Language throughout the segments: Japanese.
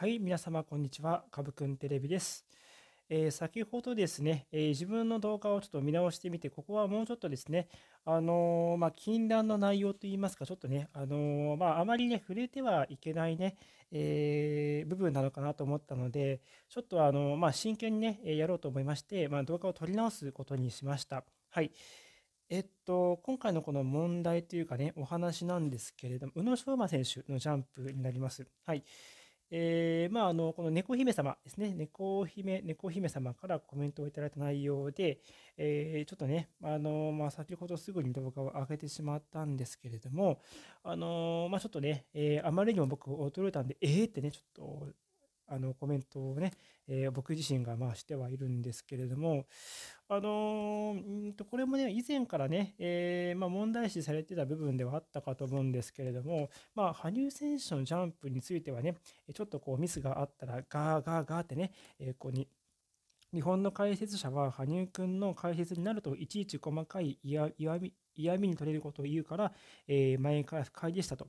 はい、皆様、こんにちは。かぶくんテレビです。えー、先ほどですね、えー、自分の動画をちょっと見直してみて、ここはもうちょっとですね、あのー、まあ、禁断の内容といいますか、ちょっとね、あのまあ、あまりね、触れてはいけないね、えー、部分なのかなと思ったので、ちょっとあのまあ、真剣にね、やろうと思いまして、ま動画を撮り直すことにしました。はい。えっと、今回のこの問題というかね、お話なんですけれども、宇野昌磨選手のジャンプになります。はい。えー、まあ、あの、この猫姫様ですね。猫姫、猫姫様からコメントをいただいた内容で、えー、ちょっとね、あの、まあ、先ほどすぐに動画を上げてしまったんですけれども、あの、まあ、ちょっとね、えー、あまりにも僕驚いたんで、えーってね、ちょっとあのコメントをね、えー、僕自身がまあしてはいるんですけれども、あのー、んとこれもね、以前からね、えー、まあ、問題視されてた部分ではあったかと思うんですけれども、まあ、羽生選手のジャンプについてはね、ちょっとこうミスがあったら、ガーガーガーってね、えこうに日本の解説者は羽生くんの解説になるといちいち細かい嫌味に取れることを言うから、え前から不快でしたと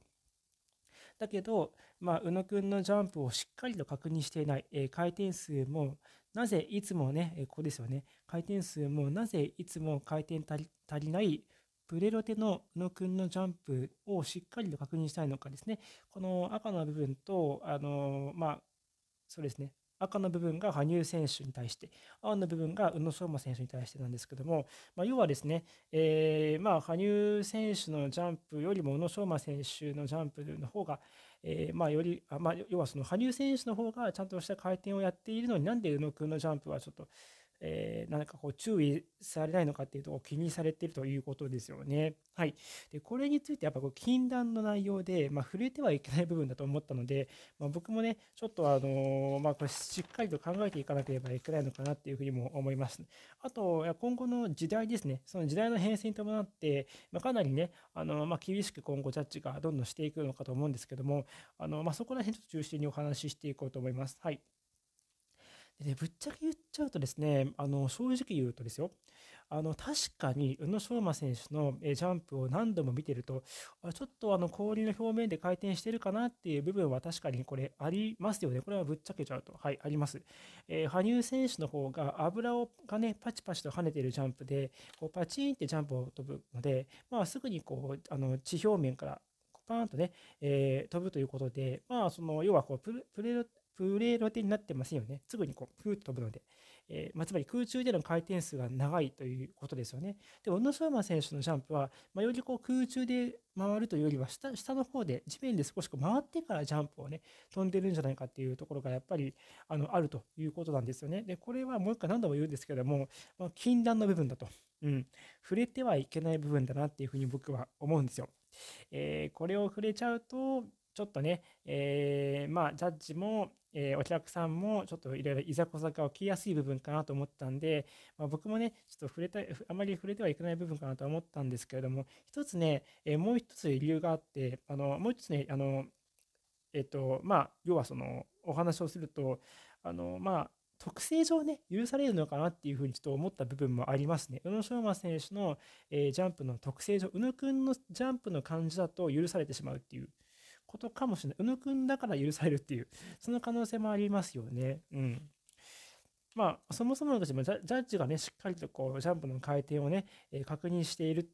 だけど、まあ、宇野くんのジャンプをしっかりと確認していない、えー、回転数も、なぜいつもね、えー、ここですよね、回転数もなぜいつも回転足りないプレロテの宇野くんのジャンプをしっかりと確認したいのかですね、この赤の部分と、あのー、まあ、そうですね、赤の部分が羽生選手に対して、青の部分が宇野昌磨選手に対してなんですけども、まあ、要はですね、えー、まあ、羽生選手のジャンプよりも宇野昌磨選手のジャンプの方が、えー、まあ、より、まあ、要はその羽生選手の方がちゃんとした回転をやっているのになんで宇野君のジャンプはちょっと、えー、なんかこう注意されないのかっていうと気にされてるということですよね。はい、でこれについてやっぱこう禁断の内容で、まあ、触れてはいけない部分だと思ったので、まあ、僕もねちょっとあのー、まあ、これしっかりと考えていかなければいけないのかなっていうふうにも思います。あと今後の時代ですねその時代の変遷に伴って、まあ、かなりねあのー、まあ、厳しく今後ジャッジがどんどんしていくのかと思うんですけどもあの、まあ、そこら辺ちょっと中心にお話ししていこうと思います。はいで、ぶっちゃけ言っちゃうとですね、あの、正直言うとですよ、あの、確かに宇野昌磨選手のジャンプを何度も見てると、ちょっとあの、氷の表面で回転してるかなっていう部分は確かにこれありますよね。これはぶっちゃけちゃうと。はい、あります。えー、羽生選手の方が油をがね、パチパチと跳ねてるジャンプで、こうパチンってジャンプを飛ぶので、まあ、すぐにこう、あの、地表面からパーンとね、えー、飛ぶということで、まあ、その要はこうプレロプレロテになってませんよね。すぐにこうプーッと飛ぶので、えー、まあ、つまり空中での回転数が長いということですよね。で、オノソーマ選手のジャンプは、まあ、よりこう空中で回るというよりは下、下の方で地面で少しこう回ってからジャンプをね、飛んでるんじゃないかっていうところがやっぱりあのあるということなんですよね。で、これはもう一回何度も言うんですけども、まあ、禁断の部分だと、うん、触れてはいけない部分だなっていうふうに僕は思うんですよ。えー、これを触れちゃうと、ちょっとね、えー、まあ、ジャッジも、えー、お客さんも、ちょっといろいろいざこざが起きやすい部分かなと思ったんで、まあ、僕もね、ちょっと触れたあまり触れてはいけない部分かなと思ったんですけれども、一つね、えー、もう一つ理由があって、あの、もう一つね、あの、えっ、と、まあ、要はその、お話をすると、あの、まあ、特性上ね、許されるのかなっていうふうにちょっと思った部分もありますね。宇野昌磨選手の、えー、ジャンプの特性上、宇野くんのジャンプの感じだと許されてしまうっていうことかもしれない。宇野くんだから許されるっていう、その可能性もありますよね。うん。まあ、そもそものともジャ、ジャッジがね、しっかりとこう、ジャンプの回転をね、えー、確認している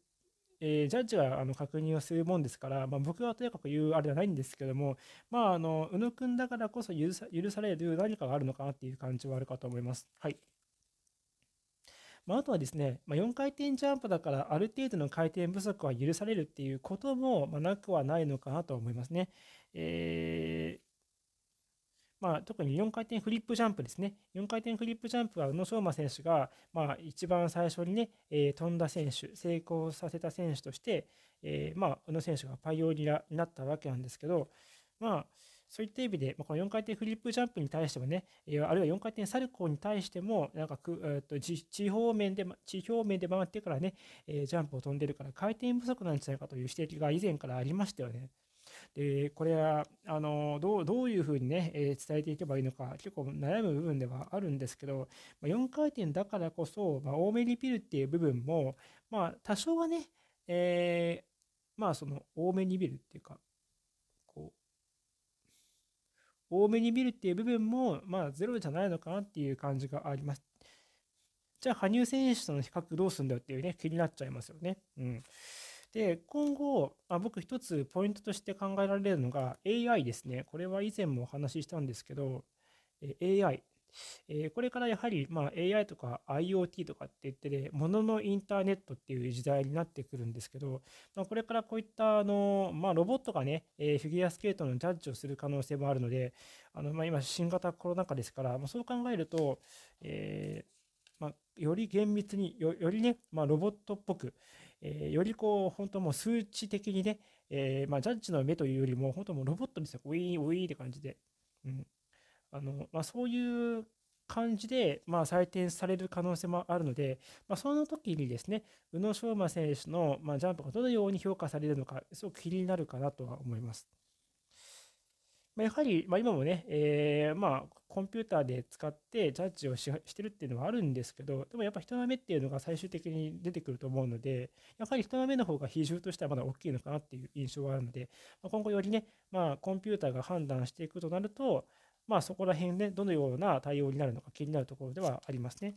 えー、ジャッジがあの確認をするもんですから、まあ、僕がとにかく言うあれではないんですけども、まあ、あの宇野君だからこそ許さ許される何かがあるのかなっていう感じはあるかと思います。はいまあ、あとはですね、まあ、4回転ジャンプだからある程度の回転不足は許されるっていうことも、まなくはないのかなと思いますね。えーまあ、特に4回転フリップジャンプですね、4回転フリップジャンプは宇野昌磨選手が、まあ、一番最初にね、えー、飛んだ選手、成功させた選手として、えー、まあ、宇野選手がパイオニアになったわけなんですけど、まあ、そういった意味で、まあ、この4回転フリップジャンプに対してもね、えー、あるいは4回転サルコーに対しても、なんかく、えー、と地方面で、地表面で回ってからね、えー、ジャンプを飛んでるから回転不足なんじゃないかという指摘が以前からありましたよね。でこれはあのどうどういうふうにね、えー、伝えていけばいいのか結構悩む部分ではあるんですけど、まあ、4回転だからこそ、まあ、多めにピルっていう部分も、まあ、多少はね、えー、まあその多めにビルっていうかこう多めにビルっていう部分もまあゼロじゃないのかなっていう感じがあります。じゃあ羽生選手との比較どうすんだよっていうね気になっちゃいますよね。うんで、今後、あ僕一つポイントとして考えられるのが AI ですね。これは以前もお話ししたんですけど、AI。えこれからやはり、ま AI とか IoT とかって言ってで、もののインターネットっていう時代になってくるんですけど、まあ、これからこういったあの、まロボットがね、えフィギュアスケートのジャッジをする可能性もあるので、あのま今、新型コロナ禍ですから、まそう考えると、えーまより厳密によ、よりね、まロボットっぽく、えー、よりこう、本当もう数値的にね、えー、まあ、ジャッジの目というよりも、本当もうロボットですよ。ウィーン、ウィーンって感じで。うん。あの、まあ、そういう感じで、まあ、採点される可能性もあるので、まあ、その時にですね、宇野昌磨選手の、まあ、ジャンプがどのように評価されるのか、すごく気になるかなとは思います。まあ、やはり、まあ、今もね、えー、まあコンピューターで使ってジャッジをしてるっていうのはあるんですけどでもやっぱ人の目っていうのが最終的に出てくると思うのでやはり人の目の方が比重としてはまだ大きいのかなっていう印象はあるので、まあ、今後よりね、まあ、コンピューターが判断していくとなると、まあ、そこら辺で、ね、どのような対応になるのか気になるところではありますね。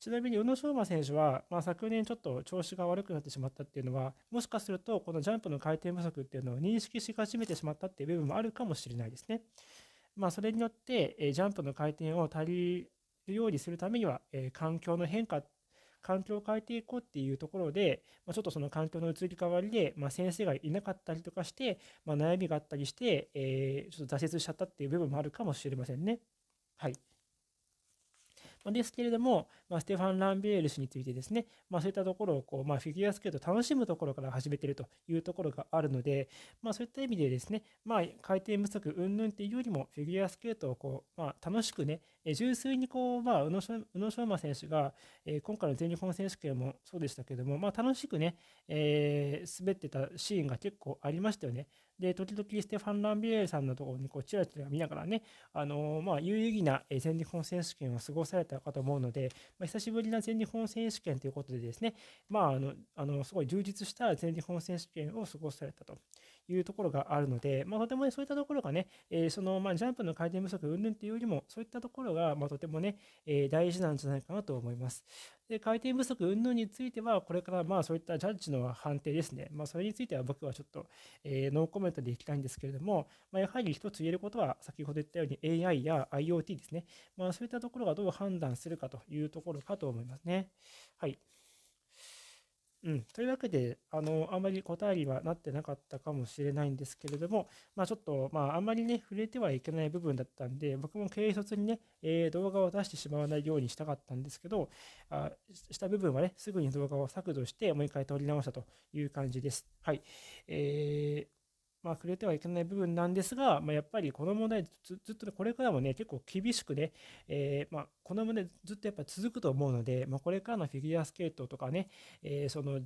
ちなみに宇野昌磨選手は、まあ、昨年ちょっと調子が悪くなってしまったっていうのは、もしかすると、このジャンプの回転不足っていうのを認識し始めてしまったっていう部分もあるかもしれないですね。まあ、それによって、えジャンプの回転を足りるようにするためには、え環境の変化、環境を変えていこうっていうところで、まあ、ちょっとその環境の移り変わりで、まあ、先生がいなかったりとかして、まあ、悩みがあったりして、えー、ちょっと挫折しちゃったっていう部分もあるかもしれませんね。はい。ですけれども、まあ、ステファン・ランビエール氏についてですね、まあ、そういったところをこう、まあ、フィギュアスケートを楽しむところから始めているというところがあるので、まあ、そういった意味でですね、まあ、回転不足云々っていうよりも、フィギュアスケートをこう、まあ、楽しくね、純粋にこう、まあ、宇野昌磨選手が、え今回の全日本選手権もそうでしたけども、まあ、楽しくね、え滑ってたシーンが結構ありましたよね。で、時々ステファン・ランビエールさんのところにこうチラチラ見ながらね、あのまあ、有意義な全日本選手権を過ごされたかと思うので、まあ、久しぶりな全日本選手権ということでですね、まあ、あの、あのすごい充実した全日本選手権を過ごされたと。いうところがあるので、まあ、とても、ね、そういったところがね、えー、その、まあ、ジャンプの回転不足云々っていうよりも、そういったところが、まあ、とてもね、えー、大事なんじゃないかなと思います。で回転不足云々については、これからまあそういったジャッジの判定ですね、まあ、それについては僕はちょっと、えー、ノーコメントでいきたいんですけれども、まあ、やはり一つ言えることは、先ほど言ったように AI や IoT ですね、まあ、そういったところがどう判断するかというところかと思いますね。はい。うん、というわけで、あの、あんまり答えにはなってなかったかもしれないんですけれども、まあちょっと、まああんまりね、触れてはいけない部分だったんで、僕も軽率にね、えー、動画を出してしまわないようにしたかったんですけど、あした部分はね、すぐに動画を削除して、もう一回撮り直したという感じです。はい。えーまあ、触れてはいけない部分なんですが、まあ、やっぱりこの問題ずっとこれからもね結構厳しくね、えー、まあ、この問題ずっとやっぱ続くと思うので、まあ、これからのフィギュアスケートとかね、えー、その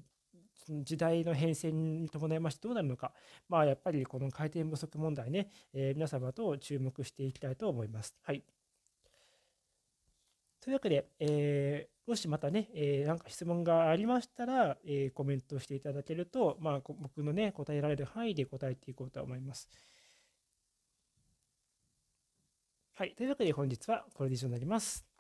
時代の変遷に伴いましてどうなるのか、まあ、やっぱりこの回転不足問題ね、えー、皆様と注目していきたいと思います。はい、というわけで、えーもしまたね、えー、なんか質問がありましたら、えー、コメントしていただけると、まあ、僕のね、答えられる範囲で答えていこうと思います。はい。というわけで本日はこれで以上になります。